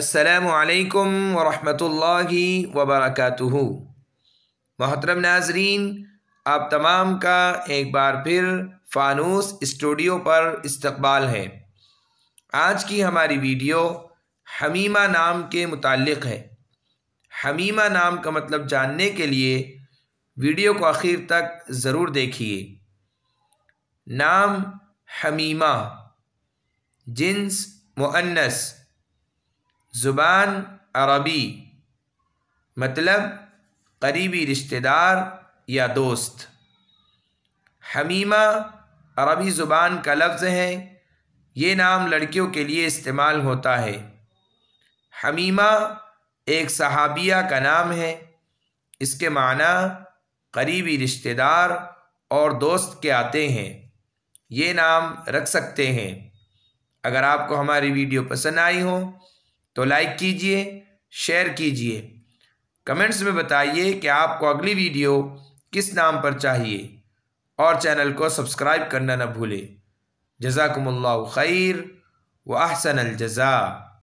असलकम वरहमतुल्लाहि वबरकatuह मोहतरम नाजरीन आप तमाम का एक बार फिर फानूस स्टूडियो पर इस्तबाल है आज की हमारी वीडियो हमीमा नाम के मुतालिक है हमीमा नाम का मतलब जानने के लिए वीडियो को आखिर तक ज़रूर देखिए नाम हमीमा जिन्स मुअन्नस ज़ुबान अरबी मतलब करीबी रिश्तेदार या दोस्त हमीमा अरबी ज़ुबान का लफ्ज़ है ये नाम लड़कियों के लिए इस्तेमाल होता है हमीमा एक सहाबिया का नाम है इसके माना करीबी रिश्तेदार और दोस्त के आते हैं ये नाम रख सकते हैं अगर आपको हमारी वीडियो पसंद आई हो तो लाइक कीजिए शेयर कीजिए कमेंट्स में बताइए कि आपको अगली वीडियो किस नाम पर चाहिए और चैनल को सब्सक्राइब करना न भूलें जजाकमल्ला खैर व अहसन अलजज़ा